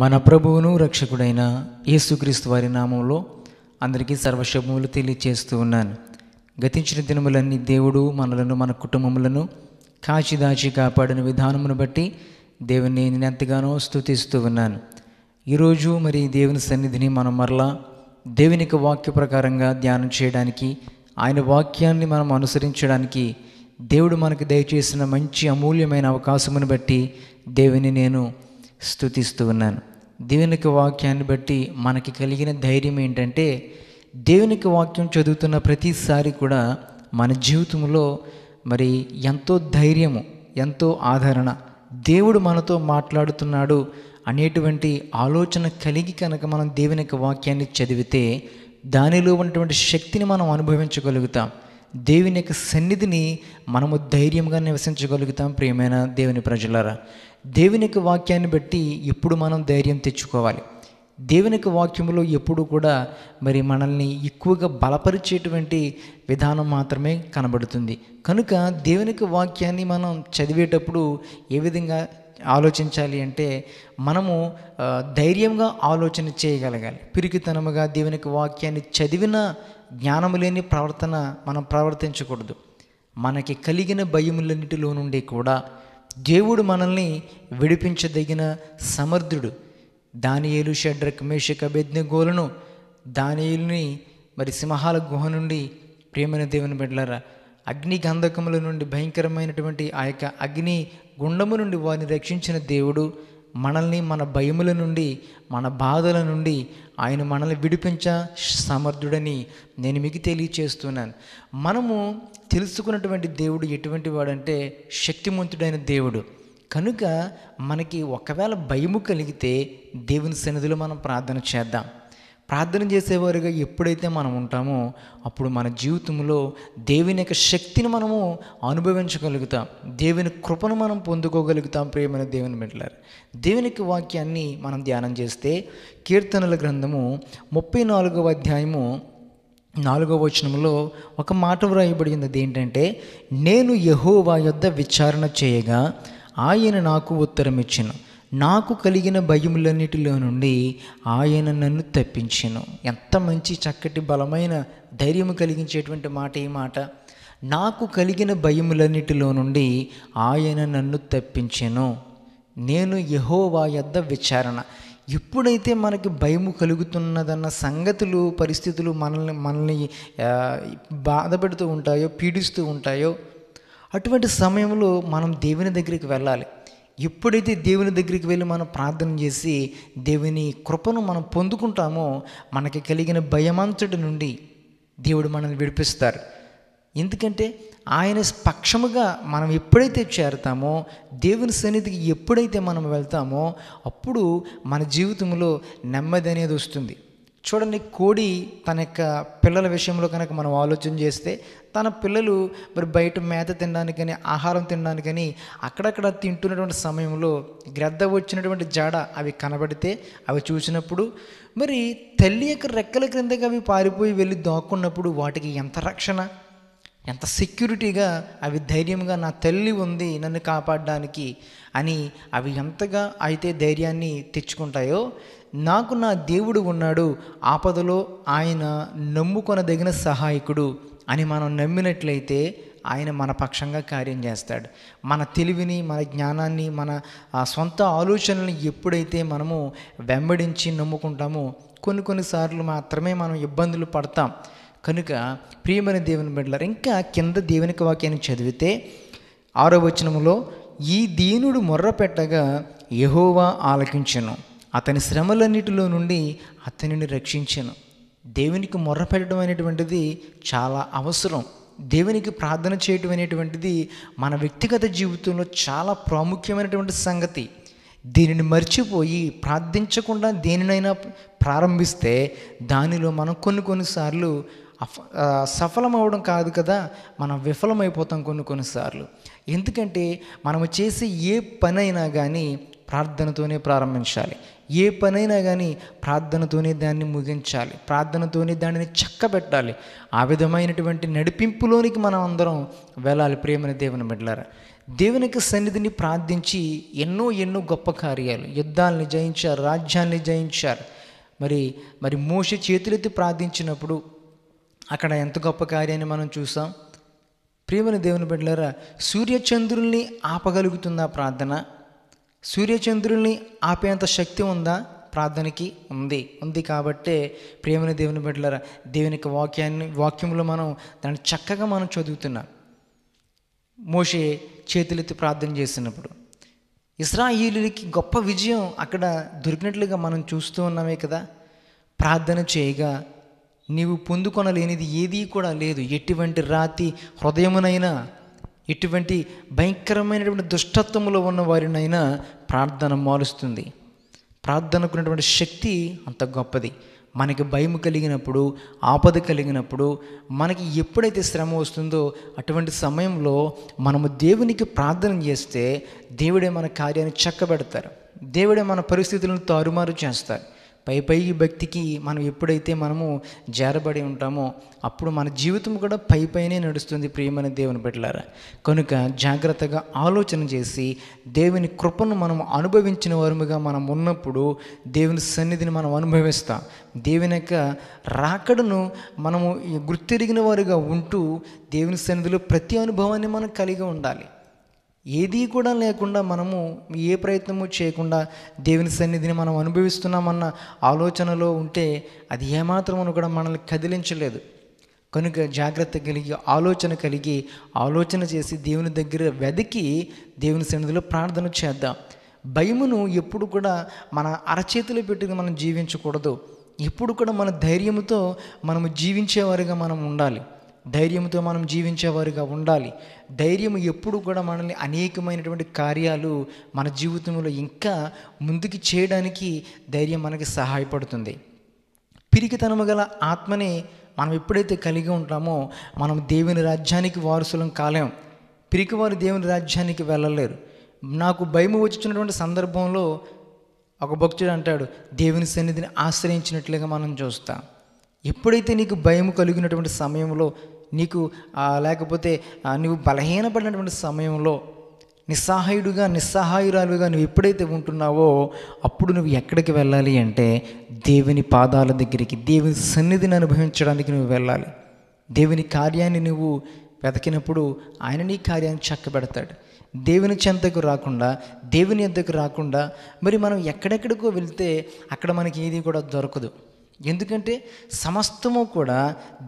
మన ప్రభువును రక్షకుడైన యేసుక్రీస్తు వారి నామంలో అందరికీ సర్వశుభములు తెలియచేస్తూ ఉన్నాను గతించిన దినములన్నీ దేవుడు మనలను మన కుటుంబములను కాచి దాచి కాపాడిన విధానమును బట్టి దేవుని నేను ఎంతగానో స్థుతిస్తూ ఉన్నాను ఈరోజు మరి దేవుని సన్నిధిని మనం మరలా దేవునికి వాక్య ప్రకారంగా ధ్యానం చేయడానికి ఆయన వాక్యాన్ని మనం అనుసరించడానికి దేవుడు మనకు దయచేసిన మంచి అమూల్యమైన అవకాశమును బట్టి దేవుని నేను స్థుతిస్తూ ఉన్నాను దేవునికి వాక్యాన్ని బట్టి మనకి కలిగిన ధైర్యం ఏంటంటే దేవునికి వాక్యం చదువుతున్న ప్రతిసారి కూడా మన జీవితంలో మరి ఎంతో ధైర్యము ఎంతో ఆదరణ దేవుడు మనతో మాట్లాడుతున్నాడు అనేటువంటి ఆలోచన కలిగి కనుక మనం దేవుని యొక్క వాక్యాన్ని చదివితే దానిలో ఉన్నటువంటి శక్తిని మనం అనుభవించగలుగుతాం దేవుని యొక్క సన్నిధిని మనము ధైర్యంగా నివసించగలుగుతాం ప్రియమైన దేవుని ప్రజలారా దేవుని యొక్క వాక్యాన్ని బట్టి ఎప్పుడు మనం ధైర్యం తెచ్చుకోవాలి దేవుని యొక్క వాక్యంలో ఎప్పుడు కూడా మరి మనల్ని ఎక్కువగా బలపరిచేటువంటి విధానం మాత్రమే కనబడుతుంది కనుక దేవుని యొక్క వాక్యాన్ని మనం చదివేటప్పుడు ఏ విధంగా ఆలోచించాలి అంటే మనము ధైర్యంగా ఆలోచన చేయగలగాలి పిరికితనముగా దేవునికి వాక్యాన్ని చదివిన జ్ఞానము లేని ప్రవర్తన మనం ప్రవర్తించకూడదు మనకి కలిగిన భయములన్నిటిలో నుండి కూడా దేవుడు మనల్ని విడిపించదగిన సమర్థుడు దానియేలు షడ్రక్ మేషక్ గోలను దానియుల్ని మరి సింహాల గుహ నుండి ప్రేమైన దేవుని బిడ్డలరా అగ్ని గంధకముల నుండి భయంకరమైనటువంటి ఆ యొక్క అగ్ని గుండము నుండి వారిని రక్షించిన దేవుడు మనల్ని మన భయముల నుండి మన బాధల నుండి ఆయన మనల్ని విడిపించ సమర్థుడని నేను మీకు తెలియచేస్తున్నాను మనము తెలుసుకున్నటువంటి దేవుడు ఎటువంటి వాడంటే శక్తిమంతుడైన దేవుడు కనుక మనకి ఒకవేళ భయము కలిగితే దేవుని సన్నిధిలో మనం ప్రార్థన చేద్దాం ప్రార్థన చేసేవారుగా ఎప్పుడైతే మనం ఉంటామో అప్పుడు మన జీవితంలో దేవుని యొక్క శక్తిని మనము అనుభవించగలుగుతాం దేవుని కృపను మనం పొందుకోగలుగుతాం ప్రియమైన దేవుని మెట్లారు దేవునికి వాక్యాన్ని మనం ధ్యానం చేస్తే కీర్తనల గ్రంథము ముప్పై నాలుగవ అధ్యాయము నాలుగవ వచనంలో ఒక మాట వ్రాయబడింది ఏంటంటే నేను యహోవా యొద్ద విచారణ చేయగా ఆయన నాకు ఉత్తరం ఇచ్చిన నాకు కలిగిన భయములన్నిటిలో నుండి ఆయన నన్ను తప్పించను ఎంత మంచి చక్కటి బలమైన ధైర్యం కలిగించేటువంటి మాట ఈ మాట నాకు కలిగిన భయములన్నిటిలో నుండి ఆయన నన్ను తప్పించాను నేను యహోవా యద్ద విచారణ ఎప్పుడైతే మనకి భయము కలుగుతున్నదన్న సంగతులు పరిస్థితులు మనల్ని మనల్ని బాధ పెడుతూ ఉంటాయో పీడిస్తూ ఉంటాయో అటువంటి సమయంలో మనం దేవుని దగ్గరికి వెళ్ళాలి ఎప్పుడైతే దేవుని దగ్గరికి వెళ్ళి మనం ప్రార్థన చేసి దేవుని కృపను మనం పొందుకుంటామో మనకి కలిగిన భయమంతటి నుండి దేవుడు మనల్ని విడిపిస్తారు ఎందుకంటే ఆయన పక్షముగా మనం ఎప్పుడైతే చేరుతామో దేవుని సన్నిధికి ఎప్పుడైతే మనం వెళ్తామో అప్పుడు మన జీవితంలో నెమ్మది అనేది వస్తుంది చూడండి కోడి తన యొక్క పిల్లల విషయంలో కనుక మనం ఆలోచన చేస్తే తన పిల్లలు మరి బయట మేత తినడానికి కానీ ఆహారం తినడానికి కానీ అక్కడక్కడ తింటున్నటువంటి సమయంలో గ్రద్ద వచ్చినటువంటి జాడ అవి కనబడితే అవి చూసినప్పుడు మరి తల్లి యొక్క రెక్కల క్రిందకి అవి పారిపోయి వెళ్ళి దాక్కున్నప్పుడు వాటికి ఎంత రక్షణ ఎంత సెక్యూరిటీగా అవి ధైర్యంగా నా తల్లి ఉంది నన్ను కాపాడడానికి అని అవి ఎంతగా అయితే ధైర్యాన్ని తెచ్చుకుంటాయో నాకు నా దేవుడు ఉన్నాడు ఆపదలో ఆయన నమ్ముకొనదగిన సహాయకుడు అని మనం నమ్మినట్లయితే ఆయన మన పక్షంగా కార్యం చేస్తాడు మన తెలివిని మన జ్ఞానాన్ని మన సొంత ఆలోచనల్ని ఎప్పుడైతే మనము వెంబడించి నమ్ముకుంటామో కొన్ని కొన్నిసార్లు మాత్రమే మనం ఇబ్బందులు పడతాం కనుక ప్రియమైన దేవుని బిడ్డలారు ఇంకా కింద దేవునికి వాక్యాన్ని చదివితే ఆరో వచనంలో ఈ దీనుడు మొర్ర పెట్టగా యహోవా ఆలకించను అతని శ్రమలన్నిటిలో నుండి అతనిని రక్షించను దేవునికి మొర్ర పెట్టడం అనేటువంటిది చాలా అవసరం దేవునికి ప్రార్థన చేయటం అనేటువంటిది మన వ్యక్తిగత జీవితంలో చాలా ప్రాముఖ్యమైనటువంటి సంగతి దీనిని మర్చిపోయి ప్రార్థించకుండా దేనినైనా ప్రారంభిస్తే దానిలో మనం కొన్ని కొన్నిసార్లు సఫలం అవడం కాదు కదా మనం విఫలమైపోతాం కొన్ని కొన్నిసార్లు ఎందుకంటే మనము చేసే ఏ పనైనా కానీ ప్రార్థనతోనే ప్రారంభించాలి ఏ పనైనా కానీ ప్రార్థనతోనే దాన్ని ముగించాలి ప్రార్థనతోనే దానిని చక్కబెట్టాలి ఆ విధమైనటువంటి నడిపింపులోనికి మనం అందరం వెళ్ళాలి ప్రేమని దేవుని బిడ్డల దేవునికి సన్నిధిని ప్రార్థించి ఎన్నో ఎన్నో గొప్ప కార్యాలు యుద్ధాలని జయించారు రాజ్యాన్ని జయించారు మరి మరి మోష చేతులెత్తి ప్రార్థించినప్పుడు అక్కడ ఎంత గొప్ప కార్యాన్ని మనం చూసాం ప్రియమని దేవుని బిడ్డలారా సూర్యచంద్రుల్ని ఆపగలుగుతుందా ప్రార్థన సూర్యచంద్రుల్ని ఆపేంత శక్తి ఉందా ప్రార్థనకి ఉంది ఉంది కాబట్టే ప్రియమైన దేవుని బిడ్డలారా దేవునికి వాక్యాన్ని వాక్యంలో మనం దాన్ని చక్కగా మనం చదువుతున్నాం మోషే చేతులెత్తి ప్రార్థన చేసినప్పుడు ఇస్రాయిలుకి గొప్ప విజయం అక్కడ దొరికినట్లుగా మనం చూస్తూ ఉన్నామే కదా ప్రార్థన చేయగా నీవు పొందుకొనలేనిది ఏదీ కూడా లేదు ఎటువంటి రాతి హృదయమునైనా ఎటువంటి భయంకరమైనటువంటి దుష్టత్వంలో ఉన్న వారినైనా ప్రార్థన మారుస్తుంది ప్రార్థనకున్నటువంటి శక్తి అంత గొప్పది మనకి భయం కలిగినప్పుడు ఆపద కలిగినప్పుడు మనకి ఎప్పుడైతే శ్రమ వస్తుందో అటువంటి సమయంలో మనము దేవునికి ప్రార్థన చేస్తే దేవుడే మన కార్యాన్ని చక్కబెడతారు దేవుడే మన పరిస్థితులను తారుమారు చేస్తారు పై పై భక్తికి మనం ఎప్పుడైతే మనము జారబడి ఉంటామో అప్పుడు మన జీవితం కూడా పై పైనే నడుస్తుంది ప్రియమైన దేవుని బిడ్డలారా కనుక జాగ్రత్తగా ఆలోచన చేసి దేవుని కృపను మనం అనుభవించిన వారముగా మనం ఉన్నప్పుడు దేవుని సన్నిధిని మనం అనుభవిస్తాం దేవుని యొక్క రాకడను మనము గుర్తిరిగిన వారుగా ఉంటూ దేవుని సన్నిధిలో ప్రతి అనుభవాన్ని మనం కలిగి ఉండాలి ఏదీ కూడా లేకుండా మనము ఏ ప్రయత్నము చేయకుండా దేవుని సన్నిధిని మనం అనుభవిస్తున్నామన్న ఆలోచనలో ఉంటే అది ఏమాత్రమును కూడా మనల్ని కదిలించలేదు కనుక జాగ్రత్త కలిగి ఆలోచన కలిగి ఆలోచన చేసి దేవుని దగ్గర వెతికి దేవుని సన్నిధిలో ప్రార్థన చేద్దాం భయమును ఎప్పుడు కూడా మన అరచేతిలో పెట్టుకుని మనం జీవించకూడదు ఎప్పుడు కూడా మన ధైర్యంతో మనము జీవించేవారిగా మనం ఉండాలి ధైర్యంతో మనం జీవించేవారుగా ఉండాలి ధైర్యం ఎప్పుడు కూడా మనల్ని అనేకమైనటువంటి కార్యాలు మన జీవితంలో ఇంకా ముందుకు చేయడానికి ధైర్యం మనకి సహాయపడుతుంది పిరికితనము గల ఆత్మని మనం ఎప్పుడైతే కలిగి ఉంటామో మనం దేవుని రాజ్యానికి వారసులం కాలేం పిరికివారు దేవుని రాజ్యానికి వెళ్ళలేరు నాకు భయం వచ్చినటువంటి సందర్భంలో ఒక భక్తుడు అంటాడు దేవుని సన్నిధిని ఆశ్రయించినట్లుగా మనం చూస్తాం ఎప్పుడైతే నీకు భయం కలిగినటువంటి సమయంలో నీకు లేకపోతే నువ్వు బలహీనపడినటువంటి సమయంలో నిస్సహాయుడుగా నిస్సహాయురాలుగా నువ్వు ఎప్పుడైతే ఉంటున్నావో అప్పుడు నువ్వు ఎక్కడికి వెళ్ళాలి అంటే దేవుని పాదాల దగ్గరికి దేవుని సన్నిధిని అనుభవించడానికి నువ్వు వెళ్ళాలి దేవుని కార్యాన్ని నువ్వు వెతకినప్పుడు ఆయన నీ కార్యాన్ని చక్కబెడతాడు దేవుని చెంతకు రాకుండా దేవుని ఎంతకు రాకుండా మరి మనం ఎక్కడెక్కడికో వెళ్తే అక్కడ మనకి ఏది కూడా దొరకదు ఎందుకంటే సమస్తము కూడా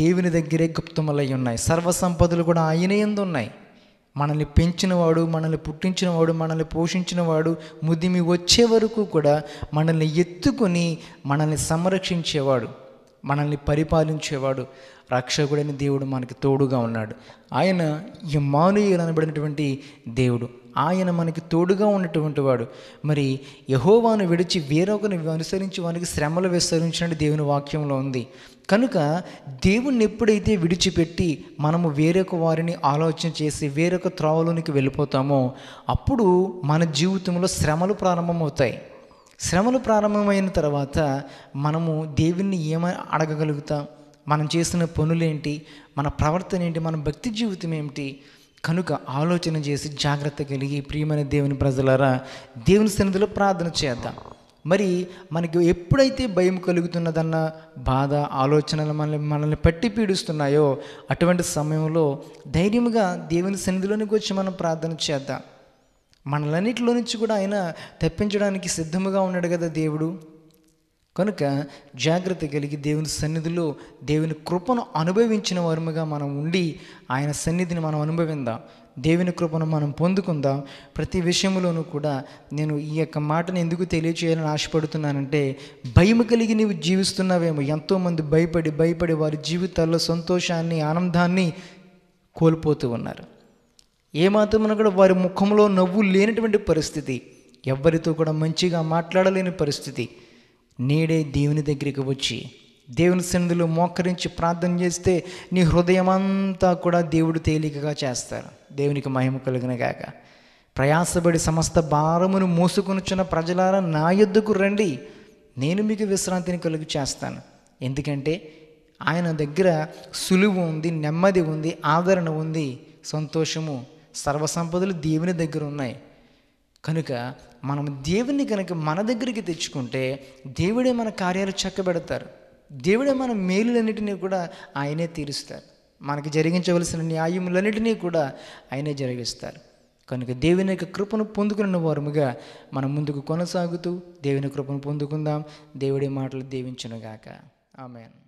దేవుని దగ్గరే గుప్తములై ఉన్నాయి సర్వ సంపదలు కూడా ఆయన ఎందు ఉన్నాయి మనల్ని పెంచినవాడు మనల్ని పుట్టించినవాడు మనల్ని పోషించినవాడు ముదిమి వచ్చే వరకు కూడా మనల్ని ఎత్తుకొని మనల్ని సంరక్షించేవాడు మనల్ని పరిపాలించేవాడు రక్షకుడైన దేవుడు మనకి తోడుగా ఉన్నాడు ఆయన ఈ మానుయులు అనబడినటువంటి దేవుడు ఆయన మనకి తోడుగా ఉన్నటువంటి వాడు మరి యహోవాను విడిచి వేరొకరిని అనుసరించి వానికి శ్రమలు విస్తరించినట్టు దేవుని వాక్యంలో ఉంది కనుక దేవుణ్ణి ఎప్పుడైతే విడిచిపెట్టి మనము వేరొక వారిని ఆలోచన చేసి వేరొక త్రోవలోనికి వెళ్ళిపోతామో అప్పుడు మన జీవితంలో శ్రమలు ప్రారంభమవుతాయి శ్రమలు ప్రారంభమైన తర్వాత మనము దేవుణ్ణి ఏమని అడగగలుగుతాం మనం చేసిన పనులేంటి మన ప్రవర్తన ఏంటి మన భక్తి జీవితం ఏమిటి కనుక ఆలోచన చేసి జాగ్రత్త కలిగి ప్రియమైన దేవుని ప్రజలారా దేవుని సన్నిధిలో ప్రార్థన చేద్దాం మరి మనకి ఎప్పుడైతే భయం కలుగుతున్నదన్న బాధ ఆలోచనలు మనల్ని మనల్ని పట్టి పీడిస్తున్నాయో అటువంటి సమయంలో ధైర్యంగా దేవుని సన్నిధిలోనికి వచ్చి మనం ప్రార్థన చేద్దాం మనలన్నిటిలో నుంచి కూడా ఆయన తప్పించడానికి సిద్ధముగా ఉన్నాడు కదా దేవుడు కనుక జాగ్రత్త కలిగి దేవుని సన్నిధిలో దేవుని కృపను అనుభవించిన వారుగా మనం ఉండి ఆయన సన్నిధిని మనం అనుభవిందాం దేవుని కృపను మనం పొందుకుందాం ప్రతి విషయంలోనూ కూడా నేను ఈ యొక్క మాటను ఎందుకు తెలియచేయాలని ఆశపడుతున్నానంటే భయం కలిగి నీవు జీవిస్తున్నావేమో ఎంతోమంది భయపడి భయపడి వారి జీవితాల్లో సంతోషాన్ని ఆనందాన్ని కోల్పోతూ ఉన్నారు ఏమాత్రం కూడా వారి ముఖంలో నవ్వు లేనటువంటి పరిస్థితి ఎవ్వరితో కూడా మంచిగా మాట్లాడలేని పరిస్థితి నేడే దేవుని దగ్గరికి వచ్చి దేవుని సన్నిధిలో మోకరించి ప్రార్థన చేస్తే నీ హృదయం అంతా కూడా దేవుడు తేలికగా చేస్తారు దేవునికి మహిమ కలిగిన గాక ప్రయాసపడి సమస్త భారమును మోసుకొనుచున్న ప్రజలారా నా యుద్ధకు రండి నేను మీకు విశ్రాంతిని కలుగు చేస్తాను ఎందుకంటే ఆయన దగ్గర సులువు ఉంది నెమ్మది ఉంది ఆదరణ ఉంది సంతోషము సర్వసంపదలు దేవుని దగ్గర ఉన్నాయి కనుక మనం దేవుణ్ణి కనుక మన దగ్గరికి తెచ్చుకుంటే దేవుడే మన కార్యాలు చక్కబెడతారు దేవుడే మన మేలులన్నిటినీ కూడా ఆయనే తీరుస్తారు మనకి జరిగించవలసిన న్యాయములన్నిటినీ కూడా ఆయనే జరిగిస్తారు కనుక దేవుని యొక్క కృపను పొందుకున్న వారముగా మనం ముందుకు కొనసాగుతూ దేవుని కృపను పొందుకుందాం దేవుడి మాటలు దీవించునుగాక ఆమెను